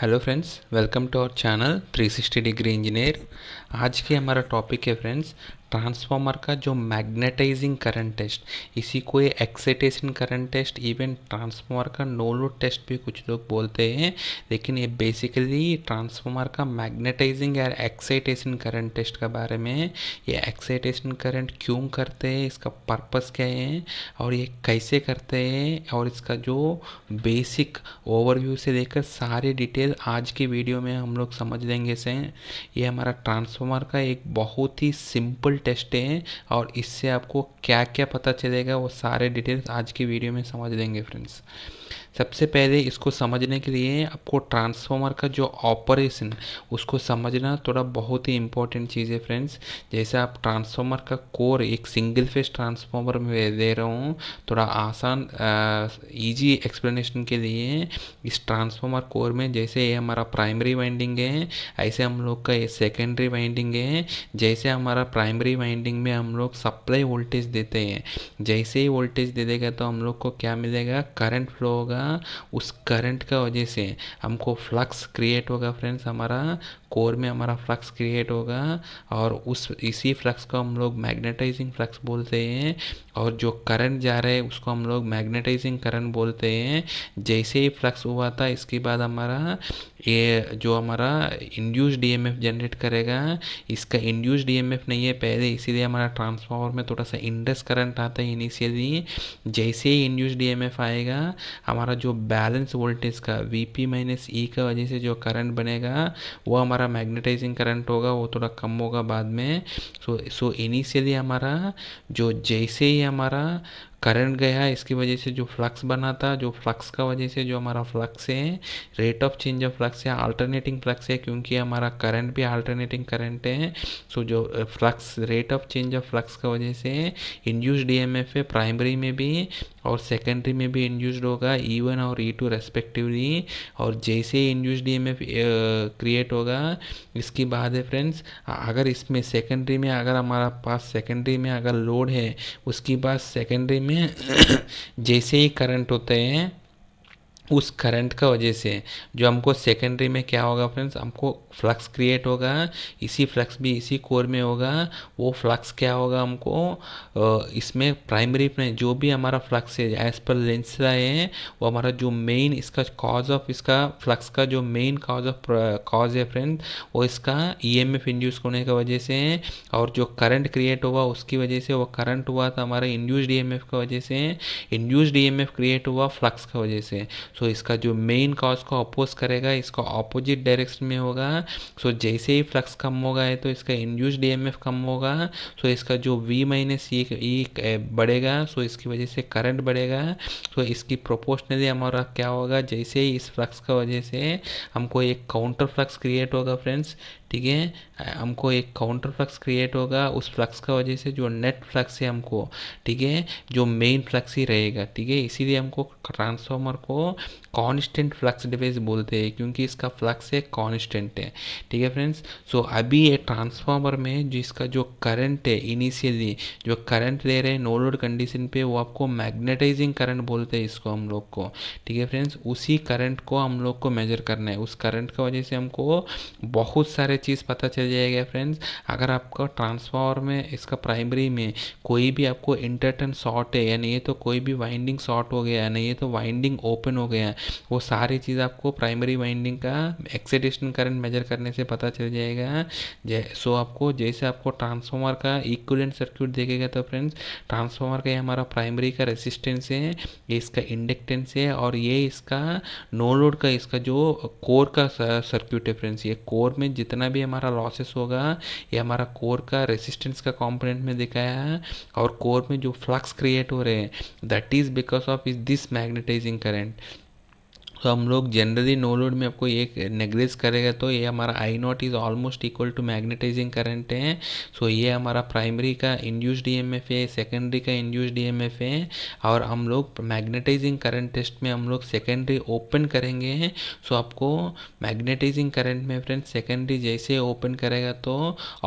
hello friends welcome to our channel 360 degree engineer आज के हमारा टॉपिक है फ्रेंड्स ट्रांसफार्मर का जो मैग्नेटाइजिंग करंट टेस्ट इसी को ये excitation current test even transformer का नो लोड टेस्ट भी कुछ लोग बोलते हैं लेकिन ये बेसिकली ट्रांसफार्मर का मैग्नेटाइजिंग या एक्साइटेशन करंट टेस्ट के बारे में ये एक्साइटेशन करंट क्यों करते हैं इसका पर्पस क्या है और ये कैसे करते हैं और इसका जो बेसिक ओवरव्यू से लेकर सारे डिटेल आज की वीडियो में हम लोग समझ लेंगे से ये हमारा ट्रांसफार्मर का एक बहुत ही सिंपल टेस्ट टेस्टें हैं और इससे आपको क्या क्या पता चलेगा वो सारे डिटेल्स आज की वीडियो में समझ लेंगे फ्रेंड्स सबसे पहले इसको समझने के लिए आपको ट्रांसफार्मर का जो ऑपरेशन उसको समझना थोड़ा बहुत ही इंपॉर्टेंट चीज़ है फ्रेंड्स जैसे आप ट्रांसफार्मर का कोर एक सिंगल फेस ट्रांसफार्मर में दे रहा हूँ थोड़ा आसान ईजी एक्सप्लेनेशन के लिए इस ट्रांसफार्मर कोर में जैसे ये हमारा प्राइमरी वाइंडिंग है ऐसे हम लोग का ये सेकेंडरी वाइंडिंग है जैसे हमारा प्राइमरी वाइंडिंग में हम लोग सप्लाई वोल्टेज देते हैं जैसे ही वोल्टेज दे देगा तो हम लोग को क्या मिलेगा करेंट फ्लो होगा उस करंट का वजह से हमको फ्लक्स क्रिएट होगा फ्रेंड्स हमारा कोर में हमारा फ्लक्स क्रिएट होगा और उस इसी फ्लक्स को हम लोग मैग्नेटाइजिंग फ्लक्स बोलते हैं और जो करंट जा रहा है उसको हम लोग मैग्नेटाइजिंग करंट बोलते हैं जैसे ही फ्लक्स हुआ था इसके बाद हमारा ये जो हमारा इंड्यूस डीएमएफ जनरेट करेगा इसका इंड्यूस डीएमएफ नहीं है पहले इसीलिए हमारा ट्रांसफार्मर में थोड़ा सा इंडस करंट आता है इनिशियली जैसे ही इंड्यूस डीएमएफ आएगा हमारा जो बैलेंस वोल्टेज का वीपी माइनस ई का वजह से जो करंट बनेगा वो हमारा हमारा मैग्नेटाइजिंग करंट होगा वो थोड़ा कम होगा बाद में सो सो इनिशियली हमारा जो जैसे ही हमारा करंट गया इसकी वजह से जो फ्लक्स बना था जो फ्लक्स का वजह से जो हमारा फ्लक्स है rate of change of flux है अल्टरनेटिंग फ्लक्स है क्योंकि हमारा करंट भी अल्टरनेटिंग करंट है सो जो flux rate of change of flux का वजह से इंड्यूस डी एम एफ है प्राइमरी में भी और सेकेंडरी में भी इंड्यूस्ड होगा ई e वन और ई टू रेस्पेक्टिवली और जैसे ही induce D M F create होगा इसके बाद है फ्रेंड्स अगर इसमें सेकेंडरी में अगर हमारा पास सेकेंडरी में अगर लोड है उसके बाद सेकेंडरी में जैसे ही करंट होते हैं उस करंट का वजह से जो हमको सेकेंडरी में क्या होगा फ्रेंड्स हमको फ्लक्स क्रिएट होगा इसी फ्लक्स भी इसी कोर में होगा वो फ्लक्स क्या होगा हमको इसमें प्राइमरी में जो भी हमारा फ्लक्स है एज पर लेंस रहा है वो हमारा जो मेन इसका कॉज ऑफ इसका फ्लक्स का जो मेन कॉज ऑफ कॉज है फ्रेंड वो इसका ई एम एफ इंड्यूस होने की वजह से है और जो करंट क्रिएट हुआ उसकी वजह से वो करंट हुआ था हमारा इंड्यूस ई एम एफ की वजह से induced E M F create हुआ फ्लक्स की वजह से सो इसका जो मेन कॉज को अपोज करेगा इसका ऑपोजिट डायरेक्शन में होगा सो जैसे ही फ्लक्स कम होगा है तो इसका इंड्यूस डीएमएफ कम होगा सो इसका जो वी माइनस ई बढ़ेगा सो इसकी वजह से करंट बढ़ेगा सो इसकी प्रोपोर्शनली हमारा क्या होगा जैसे ही इस फ्लक्स का वजह से हमको एक काउंटर फ्लक्स क्रिएट होगा फ्रेंड्स ठीक है हमको एक काउंटर फ्लक्स क्रिएट होगा उस फ्लक्स का वजह से जो नेट फ्लक्स है हमको ठीक है जो मेन फ्लक्स ही रहेगा ठीक है इसीलिए हमको ट्रांसफार्मर को कांस्टेंट फ्लक्स डिवाइस बोलते हैं क्योंकि इसका फ्लक्स है कांस्टेंट है ठीक है फ्रेंड्स सो अभी ये ट्रांसफार्मर में जिसका जो करंट है इनिशियली जो करंट ले रहे हैं नो लोड कंडीशन पे वो आपको मैग्नेटाइजिंग करंट बोलते हैं इसको हम लोग को ठीक है फ्रेंड्स उसी करंट को हम लोग को मेजर करना है उस करंट की वजह से हमको बहुत सारे सारे चीज़ पता चल जाएगा फ्रेंड्स अगर आपको ट्रांसफार्मर में इसका प्राइमरी में कोई भी आपको इंटरटन शॉर्ट है या नहीं तो कोई भी वाइंडिंग शॉर्ट हो गया नहीं तो वाइंडिंग ओपन हो गया वो सारी चीज़ आपको प्राइमरी वाइंडिंग का एक्सीडेशन करंट मेजर करने से पता चल जाएगा जै सो आपको जैसे आपको ट्रांसफॉर्मर का इक्वलेंट सर्क्यूट देखेगा तो फ्रेंड्स ट्रांसफॉर्मर का ये हमारा प्राइमरी का रेसिस्टेंस है ये इसका इंडक्टेंस है और ये इसका नो लोड का इसका जो कोर का सर्क्यूट है फ्रेंड्स ये कोर में जितना जितना भी हमारा लॉसेस होगा ये हमारा कोर का रेसिस्टेंस का कॉम्पोनेंट में दिखाया है और कोर में जो फ्लक्स क्रिएट हो रहे हैं that is because of is this magnetising current तो हम लोग जनरली नो लोड में आपको ये नेग्रेज करेगा तो ये हमारा I naught is almost equal to magnetising current है सो so ये हमारा प्राइमरी का इंड्यूस एफ है सेकेंडरी का इंड्यूस डीएमएफ है और हम लोग मैग्नेटाइजिंग करंट टेस्ट में हम लोग सेकेंडरी ओपन करेंगे सो so आपको मैग्नेटाइजिंग करंट में फ्रेंड सेकेंडरी जैसे ओपन करेगा तो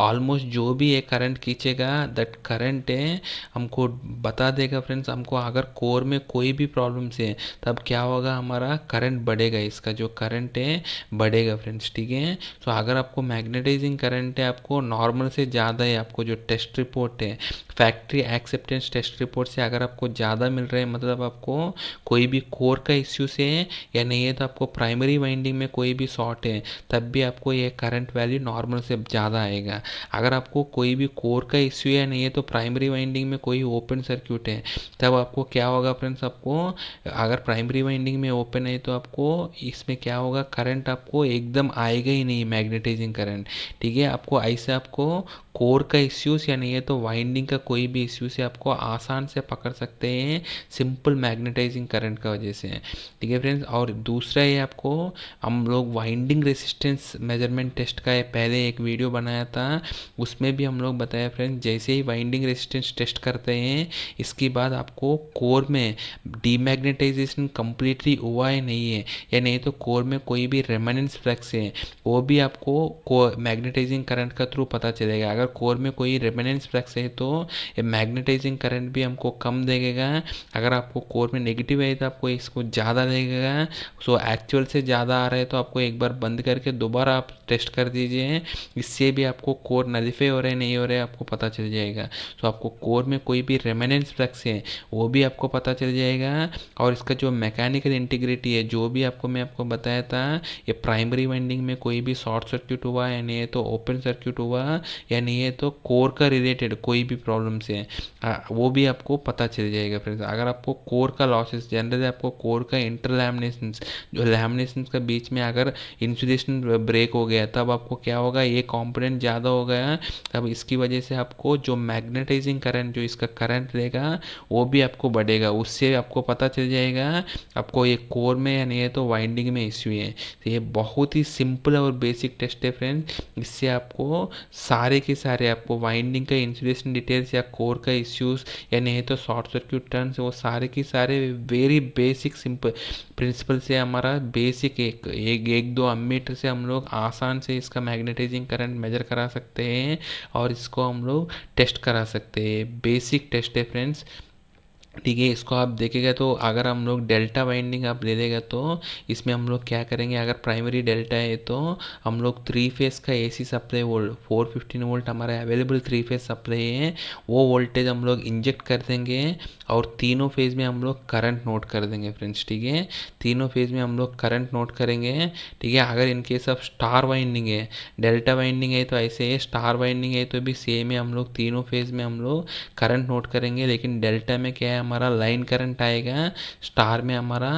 ऑलमोस्ट जो भी ये करंट खींचेगा दैट करंट है हमको बता देगा फ्रेंड्स हमको अगर कोर में कोई भी प्रॉब्लम्स है तब क्या होगा हमारा करंट बढ़ेगा इसका जो करंट है बढ़ेगा फ्रेंड्स ठीक है तो अगर आपको मैग्नेटाइजिंग करंट है आपको नॉर्मल से ज़्यादा है आपको जो टेस्ट रिपोर्ट है फैक्ट्री एक्सेप्टेंस टेस्ट रिपोर्ट से अगर आपको ज़्यादा मिल रहा है मतलब आपको कोई भी कोर का इश्यू से या नहीं है तो आपको प्राइमरी वाइंडिंग में कोई भी शॉर्ट है तब भी आपको ये करंट वैल्यू नॉर्मल से ज़्यादा आएगा अगर आपको कोई भी कोर का इश्यू या नहीं है तो प्राइमरी वाइंडिंग में कोई ओपन सर्क्यूट है तब आपको क्या होगा फ्रेंड्स आपको अगर प्राइमरी वाइंडिंग में ओपन है तो तो आपको इसमें क्या होगा करंट आपको एकदम आएगा ही नहीं मैग्नेटाइजिंग करंट ठीक है आपको ऐसे आपको कोर का इश्यूज़ या नहीं है तो वाइंडिंग का कोई भी इश्यूज़ है आपको आसान से पकड़ सकते हैं सिंपल मैग्नेटाइजिंग करंट का वजह से ठीक है फ्रेंड्स और दूसरा ये आपको हम लोग वाइंडिंग रेसिस्टेंस मेजरमेंट टेस्ट का पहले एक वीडियो बनाया था उसमें भी हम लोग बताया फ्रेंड्स जैसे ही वाइंडिंग रेसिस्टेंस टेस्ट करते हैं इसके बाद आपको कोर में डीमैग्नेटाइजेशन कंप्लीटली हुआ है नहीं है या नहीं तो कोर में कोई भी रेमनेंस फ्लक्स है वो भी आपको मैग्नेटाइजिंग करंट का थ्रू पता चलेगा अगर हमारा कोर में कोई रेमेनेंस फ्लक्स है तो ये मैग्नेटाइजिंग करंट भी हमको कम देगा अगर आपको कोर में नेगेटिव है तो आपको इसको ज़्यादा देगा सो एक्चुअल से ज़्यादा आ रहा है तो आपको एक बार बंद करके दोबारा आप टेस्ट कर दीजिए इससे भी आपको कोर नजीफे हो रहे नहीं हो रहे आपको पता चल जाएगा सो आपको कोर में कोई भी रेमेनेंस फ्लक्स है वो भी आपको पता चल जाएगा और इसका जो मैकेनिकल इंटीग्रिटी है जो भी आपको मैं आपको बताया था ये प्राइमरी वाइंडिंग में कोई भी शॉर्ट सर्क्यूट हुआ या नहीं तो ओपन सर्क्यूट हुआ या नहीं है तो कोर का रिलेटेड कोई भी प्रॉब्लम से है वो भी आपको पता चल जाएगा फ्रेंड्स अगर आपको कोर का लॉसेस जनरली आपको कोर का इंटर लैमिनेशन जो लैमिनेशन का बीच में अगर इंसुलेशन ब्रेक हो गया तब आपको क्या होगा ये कॉम्पोनेंट ज़्यादा हो गया तब इसकी वजह से आपको जो मैग्नेटाइजिंग करंट जो इसका करंट रहेगा वो भी आपको बढ़ेगा उससे आपको पता चल जाएगा आपको ये कोर में या नहीं है तो वाइंडिंग में इश्यू है तो ये बहुत ही सिंपल और बेसिक टेस्ट है फ्रेंड इससे आपको सारे के सारे आपको वाइंडिंग का इंसुलेशन डिटेल्स या कोर का इश्यूज या नहीं तो शॉर्ट सर्क्यूट टर्न वो सारे के सारे वेरी बेसिक सिंपल प्रिंसिपल से हमारा बेसिक एक एक, एक दो अमीटर से हम लोग आसान से इसका मैग्नेटाइजिंग करंट मेजर करा सकते हैं और इसको हम लोग टेस्ट करा सकते हैं बेसिक टेस्ट है फ्रेंड्स ठीक है इसको आप देखेगा तो अगर हम लोग डेल्टा वाइंडिंग आप ले लेगा तो इसमें हम लोग क्या करेंगे अगर प्राइमरी डेल्टा है तो हम लोग थ्री फेज़ का AC supply volt four fifteen volt हमारा अवेलेबल थ्री फेज सप्लाई है वो वोल्टेज हम लोग इंजेक्ट कर देंगे और तीनों फेज़ में हम लोग करंट नोट कर देंगे फ्रेंड्स ठीक है तीनों फेज़ में हम लोग करंट नोट करेंगे ठीक है अगर इनकेस ऑफ स्टार वाइंडिंग है डेल्टा वाइंडिंग है तो ऐसे है स्टार वाइंडिंग है तो भी सेम है हम लोग तीनों फेज़ में हम लोग करंट नोट करेंगे लेकिन डेल्टा में क्या है हमारा लाइन करंट आएगा स्टार में हमारा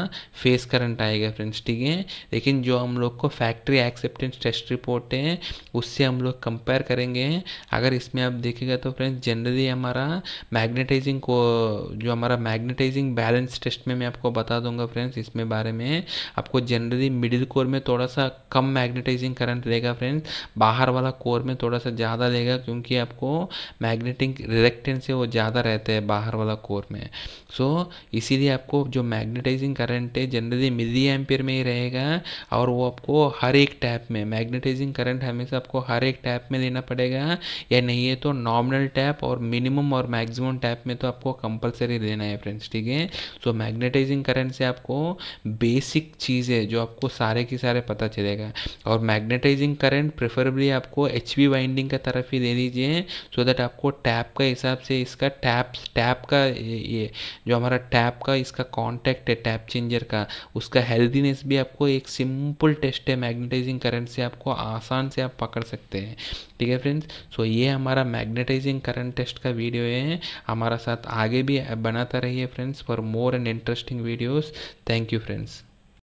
फेस करंट आएगा फ्रेंड्स ठीक है लेकिन जो हम लोग को फैक्ट्री एक्सेप्टेंस टेस्ट रिपोर्ट है उससे हम लोग कंपेयर करेंगे अगर इसमें आप देखेगा तो फ्रेंड्स जनरली हमारा मैग्नेटाइजिंग को जो हमारा मैग्नेटाइजिंग बैलेंस टेस्ट में मैं आपको बता दूंगा फ्रेंड्स इसमें बारे में आपको जनरली मिडिल कोर में थोड़ा सा कम मैग्नेटाइजिंग करंट लेगा फ्रेंड्स बाहर वाला कोर में थोड़ा सा ज़्यादा लेगा क्योंकि आपको मैग्नेटिक रिलेक्टेंस है वो ज़्यादा रहते हैं बाहर वाला कोर में सो so, इसीलिए आपको जो मैग्नेटाइजिंग करंट है जनरली मिली एम्पियर में ही रहेगा और वो आपको हर एक टैप में मैग्नेटाइजिंग करंट हमेशा आपको हर एक टैप में लेना पड़ेगा या नहीं है तो नॉर्मल टैप और मिनिमम और मैक्सिमम टैप में तो आपको कंपलसरी लेना है फ्रेंड्स ठीक है सो मैग्नेटाइजिंग करंट से आपको बेसिक चीज है जो आपको सारे के सारे पता चलेगा और मैग्नेटाइजिंग करंट प्रेफरेबली आपको एच वाइंडिंग का तरफ ही ले लीजिए सो दैट आपको टैप का हिसाब से इसका टैप टैप का ये चाहिए जो हमारा टैप का इसका कॉन्टैक्ट है टैप चेंजर का उसका हेल्दीनेस भी आपको एक सिंपल टेस्ट है मैग्नेटाइजिंग करंट से आपको आसान से आप पकड़ सकते हैं ठीक है फ्रेंड्स सो ये हमारा मैग्नेटाइजिंग करंट टेस्ट का वीडियो है हमारा साथ आगे भी बनाता रहिए friends for more and interesting videos thank you friends